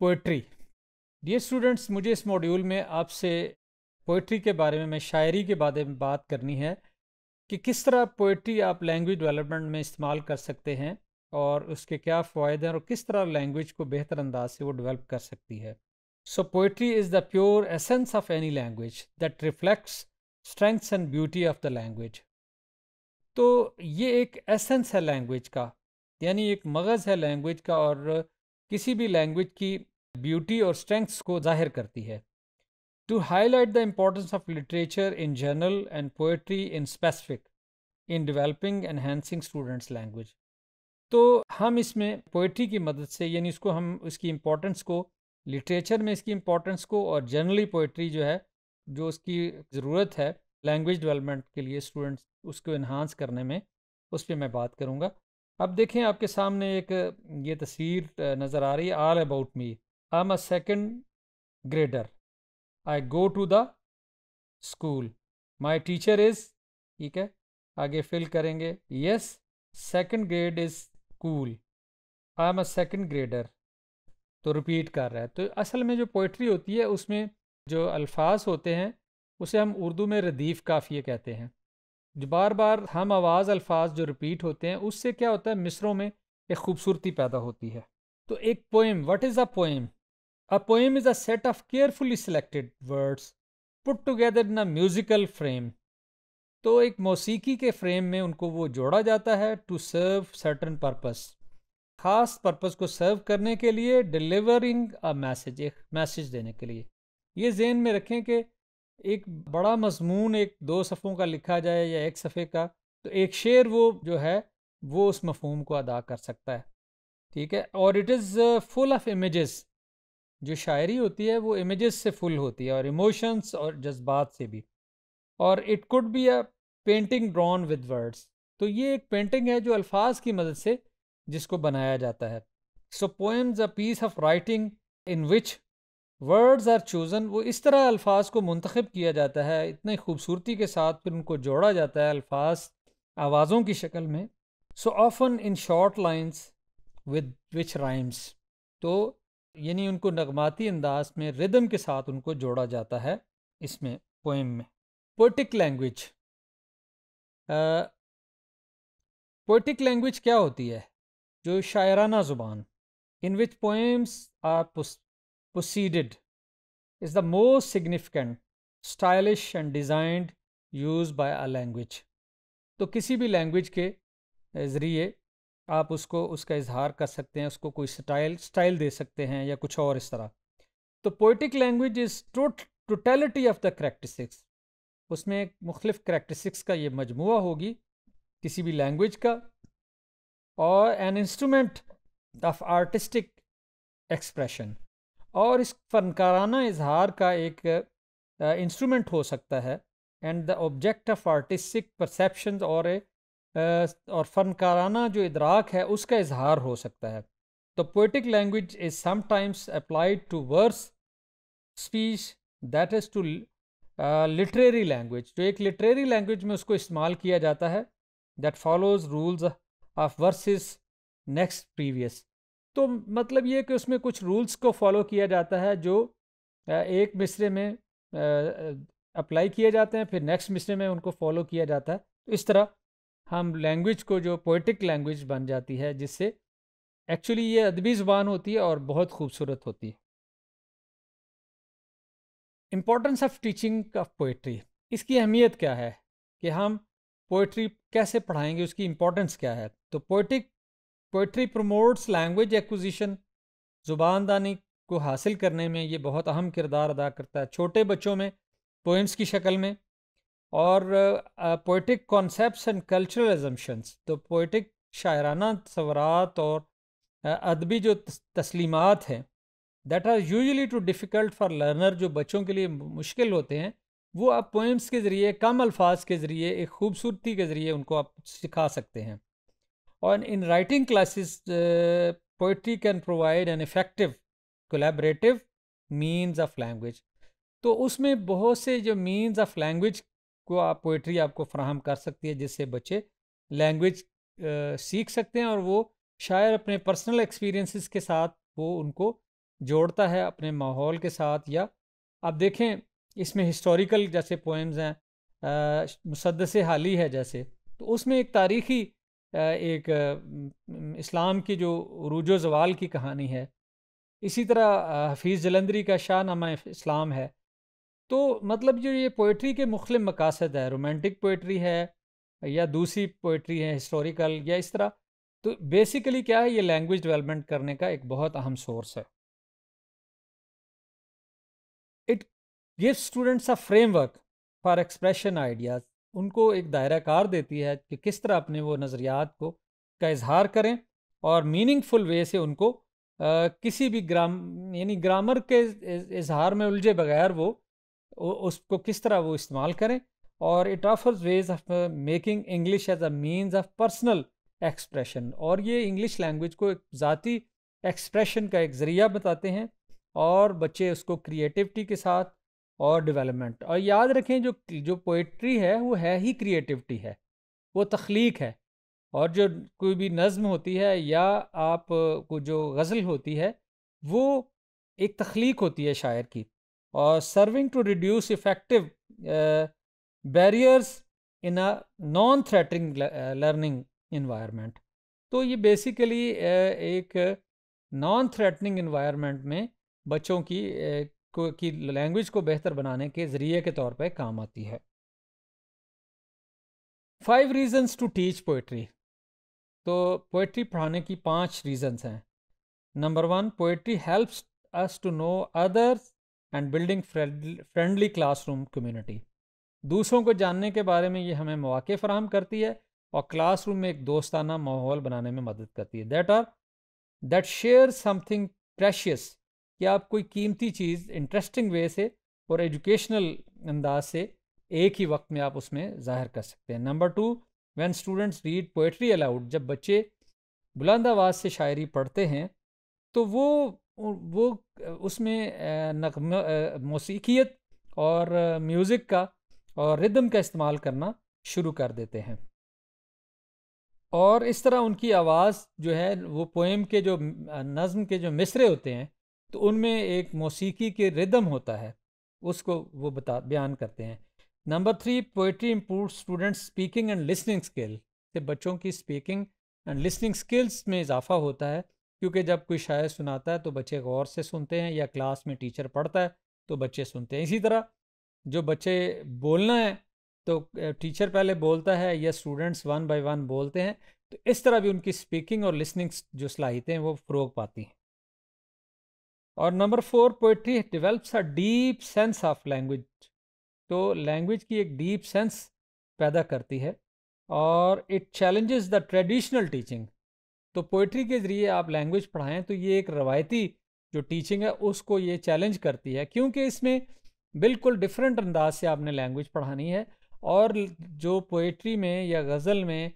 Poetry dear students मुझे इस module में आपसे पोइट्री के बारे में मैं शायरी के बारे में बात करनी है कि किस तरह पोइट्री आप लैंग्वेज डेवलपमेंट में इस्तेमाल कर सकते हैं और उसके क्या फ़ायदे हैं और किस तरह लैंग्वेज को बेहतर अंदाज से वो डेवलप कर सकती है so poetry is the pure essence of any language that reflects strengths and beauty of the language तो ये एक एसेंस है लैंग्वेज का यानी एक मगज़ है लैंग्वेज का और किसी भी लैंग्वेज की ब्यूटी और स्ट्रेंथ्स को जाहिर करती है to highlight the importance of literature in general and poetry in specific in developing enhancing students language तो हम इसमें पोइट्री की मदद से यानी इसको हम उसकी इम्पोर्टेंस को लिटरेचर में इसकी इम्पोर्टेंस को और जनरली पोइट्री जो है जो उसकी ज़रूरत है लैंग्वेज डेवलपमेंट के लिए स्टूडेंट्स उसको इन्हांस करने में उस पर मैं बात करूँगा अब देखें आपके सामने एक ये तस्वीर नज़र आ रही है all about me I am a second grader I go to the school my teacher is ठीक है आगे फिल करेंगे yes second grade is cool I am a second grader तो रिपीट कर रहा है तो असल में जो पोइट्री होती है उसमें जो अल्फाज होते हैं उसे हम उर्दू में रदीफ़ काफी कहते हैं जो बार बार हम आवाज़ अल्फाज जो रिपीट होते हैं उससे क्या होता है मिसरों में एक खूबसूरती पैदा होती है तो एक poem what is a poem a poem is a set of carefully selected words put together in a musical frame तो एक मौसीकी के फ्रेम में उनको वो जोड़ा जाता है टू सर्व सर्टन पर्पस ख़ास पर्पस को सर्व करने के लिए डिलीवरिंग अ मैसेज एक मैसेज देने के लिए ये जेन में रखें कि एक बड़ा मजमून एक दो सफ़ों का लिखा जाए या एक सफ़े का तो एक शेर वो जो है वो उस मफहम को अदा कर सकता है ठीक है और it is full of images जो शायरी होती है वो इमेजेस से फुल होती है और इमोशंस और जज्बात से भी और it could be a painting drawn with words तो ये एक पेंटिंग है जो अल्फाज की मदद से जिसको बनाया जाता है so poems a piece of writing in which words are chosen वो इस तरह अल्फाज को मंतखब किया जाता है इतनी खूबसूरती के साथ फिर उनको जोड़ा जाता है अल्फाज आवाज़ों की शक्ल में so often in short lines with which rhymes तो यानी उनको नगमाती अंदाज में रिदम के साथ उनको जोड़ा जाता है इसमें पोएम में पोइटिक लैंग्वेज पोइटिक लैंग्वेज क्या होती है जो शायराना ज़ुबान in which poems are proceeded is the most significant stylish and designed use by a language तो किसी भी लैंग्वेज के ज़रिए आप उसको उसका इजहार कर सकते हैं उसको कोई स्टाइल स्टाइल दे सकते हैं या कुछ और इस तरह तो poetic language is totality of the characteristics उसमें एक मुख्तफ करैक्टरिस्टिक्स का ये मजमू होगी किसी भी लैंग्वेज का और an instrument of artistic expression और इस फनकाराना इजहार का एक इंस्ट्रूमेंट हो सकता है and the object of artistic perception और ए, और फनकाराना जो इदराक है उसका इजहार हो सकता है तो poetic language is sometimes applied to verse speech that is to literary language जो एक लिटरेरी लैंग्वेज में उसको इस्तेमाल किया जाता है that follows rules of verses next previous तो मतलब ये कि उसमें कुछ रूल्स को फॉलो किया जाता है जो एक मिसरे में अप्लाई किए जाते हैं फिर नेक्स्ट मिसरे में उनको फॉलो किया जाता है तो इस तरह हम लैंग्वेज को जो पोइटिक लैंग्वेज बन जाती है जिससे एक्चुअली ये अदबी ज़बान होती है और बहुत खूबसूरत होती है importance of teaching of poetry इसकी अहमियत क्या है कि हम पोइट्री कैसे पढ़ाएंगे उसकी इम्पोर्टेंस क्या है तो poetic poetry promotes language acquisition ज़ुबानदानी को हासिल करने में ये बहुत अहम किरदार अदा करता है छोटे बच्चों में पोइम्स की शक्ल में और poetic concepts and cultural assumptions तो पोइटिक शायराना तस्वरत और अदबी जो तस्लीमत हैं that are usually too difficult for learner जो बच्चों के लिए मुश्किल होते हैं वो आप पोइम्स के ज़रिए कम अल्फाज के ज़रिए एक खूबसूरती के ज़रिए उनको आप सिखा सकते हैं Or in writing classes, uh, poetry can provide an effective collaborative means of language. तो उसमें बहुत से जो means of language को आप पोइट्री आपको फ्राहम कर सकती है जिससे बच्चे लैंग्वेज सीख सकते हैं और वो शायर अपने पर्सनल एक्सपीरियंसेस के साथ वो उनको जोड़ता है अपने माहौल के साथ या आप देखें इसमें हिस्टोरिकल जैसे पोएम्स हैं मुसदस हाली है जैसे तो उसमें एक तारीखी एक इस्लाम की जो रूजो जवाल की कहानी है इसी तरह हफीज़ जलंदरी का शाहनामा इस्लाम है तो मतलब जो ये पोइट्री के मुख्त मकासद है रोमांटिक पोइट्री है या दूसरी पोइट्री है हिस्टोरिकल या इस तरह तो बेसिकली क्या है ये लैंग्वेज डेवलपमेंट करने का एक बहुत अहम सोर्स है it gives students a framework for expression ideas उनको एक दायरा कार देती है कि किस तरह अपने वो नज़रियात को का इजहार करें और मीनिंगफुल वे से उनको आ, किसी भी ग्राम यानी ग्रामर के इजहार में उलझे बगैर वो उसको किस तरह वो इस्तेमाल करें और it offers ways of making English as a means of personal expression और ये इंग्लिश लैंग्वेज को एक ज़ाती एक्सप्रेशन का एक ज़रिया बताते हैं और बच्चे उसको क्रिएटिविटी के साथ और डेवलपमेंट और याद रखें जो जो पोइट्री है वो है ही क्रिएटिविटी है वो तख्लीक है और जो कोई भी नज़म होती है या आप को जो गज़ल होती है वो एक तख्लीक होती है शायर की और serving to reduce effective barriers in a non threatening learning environment तो ये बेसिकली एक नॉन थ्रेटनिंग इन्वायरमेंट में बच्चों की को की लैंग्वेज को बेहतर बनाने के जरिए के तौर पर काम आती है five reasons to teach poetry तो पोइट्री पढ़ाने की पांच रीजन्स हैं number one poetry helps us to know others and building friendly classroom community दूसरों को जानने के बारे में ये हमें मौाक़ फ़राहम करती है और क्लासरूम में एक दोस्ताना माहौल बनाने में मदद करती है that are that share something precious कि आप कोई कीमती चीज़ इंटरेस्टिंग वे से और एजुकेशनल अंदाज से एक ही वक्त में आप उसमें ज़ाहिर कर सकते हैं number two when students read poetry aloud जब बच्चे बुलंद आवाज़ से शायरी पढ़ते हैं तो वो वो उसमें नगम मौसीकीत और म्यूज़िक का और रिदम का इस्तेमाल करना शुरू कर देते हैं और इस तरह उनकी आवाज़ जो है वो पोएम के जो नज़म के जो मिसरे होते हैं तो उनमें एक मौसीकी के रिदम होता है उसको वो बता बयान करते हैं number three poetry improve students speaking and listening skill से बच्चों की स्पीकिंग एंड लिसनिंग स्किल्स में इजाफा होता है क्योंकि जब कोई शायर सुनाता है तो बच्चे गौर से सुनते हैं या क्लास में टीचर पढ़ता है तो बच्चे सुनते हैं इसी तरह जो बच्चे बोलना है तो टीचर पहले बोलता है या स्टूडेंट्स वन बाय वन बोलते हैं तो इस तरह भी उनकी स्पीकिंग और लिसनिंग जो सलाहितें हैं वो फ़रोग पाती हैं और number four poetry develops a deep sense of language तो लैंग्वेज की एक डीप सेंस पैदा करती है और it challenges the traditional teaching तो पोइट्री के ज़रिए आप लैंग्वेज पढ़ाएं तो ये एक रवायती जो टीचिंग है उसको ये चैलेंज करती है क्योंकि इसमें बिल्कुल डिफरेंट अंदाज से आपने लैंग्वेज पढ़ानी है और जो पोइट्री में या गज़ल में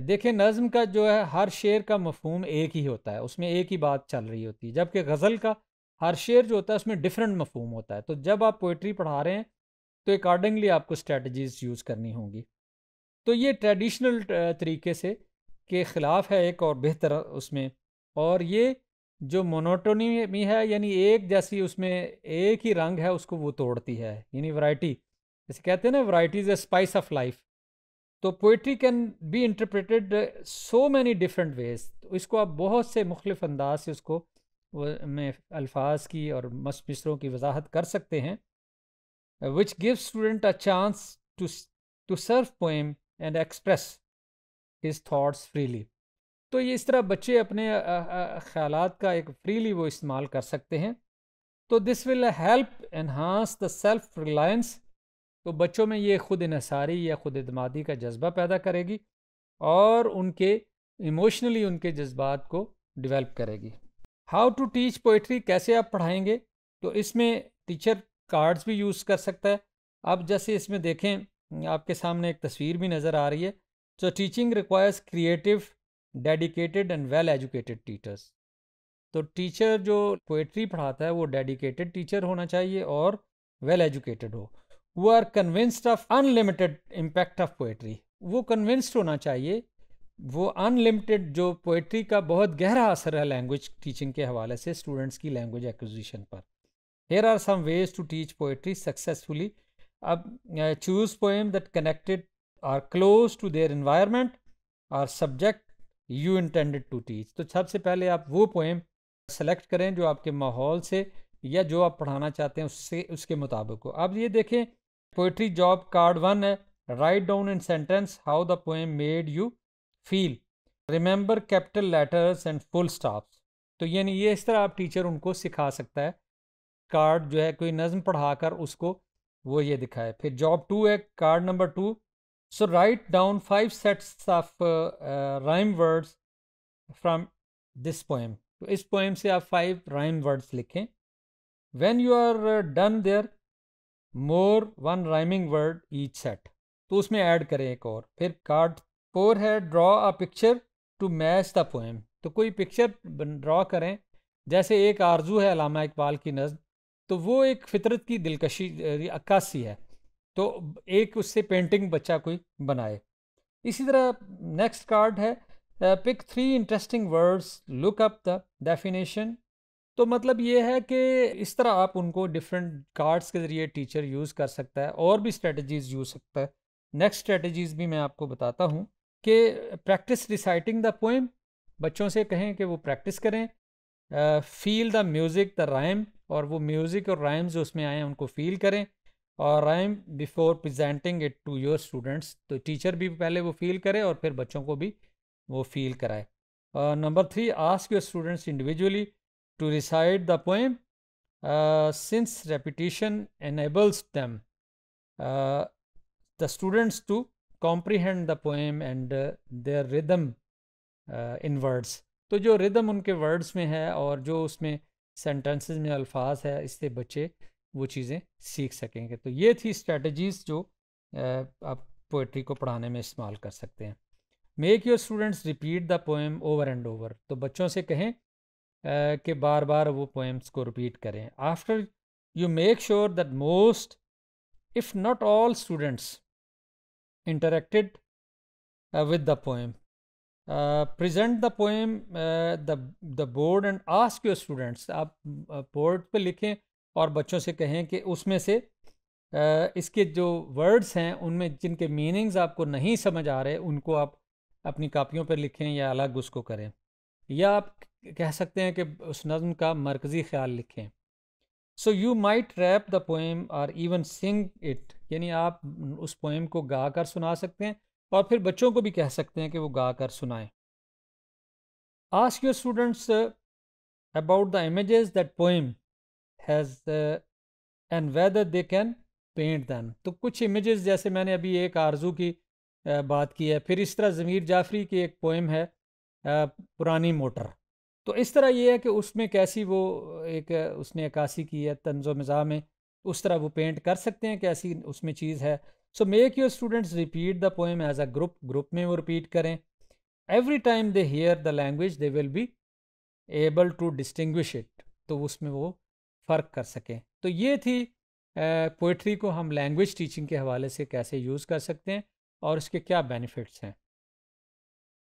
देखें नज़म का जो है हर शेर का मफहम एक ही होता है उसमें एक ही बात चल रही होती है जबकि गज़ल का हर शेर जो होता है उसमें डिफरेंट मफहम होता है तो जब आप पोइट्री पढ़ा रहे हैं तो अकॉर्डिंगली आपको स्ट्रेटजीज यूज़ करनी होंगी तो ये ट्रेडिशनल तरीके से के ख़िलाफ़ है एक और बेहतर उसमें और ये जो मोनोटोनी है यानी एक जैसी उसमें एक ही रंग है उसको वो तोड़ती है यानी वैरायटी जैसे कहते हैं ना variety is a spice of life तो poetry can be interpreted so many different ways इसको आप बहुत से मुख्तफ अंदाज से उसको में अल्फाज की और मस मिसरों की वजाहत कर सकते हैं which give student a chance to to serve poem and express his thoughts freely तो ये इस तरह बच्चे अपने ख्याल का एक फ्रीली वो इस्तेमाल कर सकते हैं तो this will help enhance the self reliance तो बच्चों में ये खुद इनसारी या खुद इतमादी का जज्बा पैदा करेगी और उनके इमोशनली उनके जज्बात को डिवेल्प करेगी हाउ टू टीच पोइट्री कैसे आप पढ़ाएंगे तो इसमें टीचर कार्ड्स भी यूज़ कर सकता है आप जैसे इसमें देखें आपके सामने एक तस्वीर भी नज़र आ रही है so teaching requires creative dedicated and well educated teachers तो टीचर जो पोइट्री पढ़ाता है वो डेडिकेटेड टीचर होना चाहिए और वेल well एजुकेटेड हो वो are convinced of unlimited impact of poetry वो कन्विंस्ड होना चाहिए वो अनलिमिटेड जो पोइट्री का बहुत गहरा असर है लैंग्वेज टीचिंग के हवाले से स्टूडेंट्स की लैंग्वेज एक्विजिशन पर here are some ways to teach poetry successfully अब choose poem that connected or close to their environment or subject you intended to teach तो सबसे पहले आप वो पोएम सेलेक्ट करें जो आपके माहौल से या जो आप पढ़ाना चाहते हैं उससे उसके मुताबिक हो आप ये देखें पोइट्री जॉब कार्ड वन है write down in sentence how the poem made you feel remember capital letters and full stops तो यानी ये इस तरह आप टीचर उनको सिखा सकता है कार्ड जो है कोई नज़म पढ़ा कर उसको वो ये दिखाए फिर जॉब टू है card number two so write down five sets of rhyme words from this poem तो इस पोएम से आप फाइव राइम वर्ड्स लिखें when you are done there more one rhyming word each set तो उसमें add करें एक और फिर कार्ड फोर है draw a picture to match the poem तो कोई पिक्चर ड्रॉ करें जैसे एक आरजू है अलामा इकबाल की नज़म तो वो एक फितरत की दिलकशी अक्कासी है तो एक उससे पेंटिंग बच्चा कोई बनाए इसी तरह नेक्स्ट कार्ड है pick three interesting words look up the definition तो मतलब ये है कि इस तरह आप उनको डिफरेंट कार्ड्स के ज़रिए टीचर यूज़ कर सकता है और भी स्ट्रेटजीज़ यूज सकता है नेक्स्ट स्ट्रेटजीज़ भी मैं आपको बताता हूँ कि प्रैक्टिस रिसाइटिंग द पोएम बच्चों से कहें कि वो प्रैक्टिस करें feel the music the rhyme और वो म्यूज़िक और राइम जो उसमें आए हैं उनको फील करें और rhyme before presenting it to your students तो टीचर भी पहले वो फील करे और फिर बच्चों को भी वो फील कराए number three ask your students individually to recite the poem uh, since repetition enables them uh, the students to comprehend the poem and uh, their rhythm uh, in words तो जो रिदम उनके words में है और जो उसमें sentences में अल्फाज है इससे बच्चे वो चीज़ें सीख सकेंगे तो ये थी स्ट्रेटजीज़ जो uh, आप पोइट्री को पढ़ाने में इस्तेमाल कर सकते हैं make your students repeat the poem over and over तो बच्चों से कहें कि बार बार वो पोएम्स को रिपीट करें after you make sure that most if not all students interacted with the poem present the poem the uh, the the board and आप board uh, पे लिखें और बच्चों से कहें कि उसमें से uh, इसके जो वर्ड्स हैं उनमें जिनके मीनिंग्स आपको नहीं समझ आ रहे उनको आप अपनी कापियों पर लिखें या अलग उसको करें या आप कह सकते हैं कि उस नज़म का मरकज़ी ख्याल लिखें so you might rap the poem और इवन सिंग इट यानी आप उस पोएम को गा कर सुना सकते हैं और फिर बच्चों को भी कह सकते हैं कि वो गा कर सुनाएं ask your students about the image that poem has and whether they can paint then तो कुछ इमेज जैसे मैंने अभी एक आरजू की uh, बात की है फिर इस तरह ज़मीर जाफरी की एक पोएम है uh, पुरानी मोटर तो इस तरह ये है कि उसमें कैसी वो एक उसने अक्सी की है तंज मज़ा में उस तरह वो पेंट कर सकते हैं कैसी उसमें चीज़ है so make your students repeat the poem as a group group में वो रिपीट करें every time they hear the language they will be able to distinguish it तो उसमें वो फ़र्क कर सकें तो ये थी पोइट्री को हम लैंग्वेज टीचिंग के हवाले से कैसे यूज़ कर सकते हैं और इसके क्या बेनिफिट्स हैं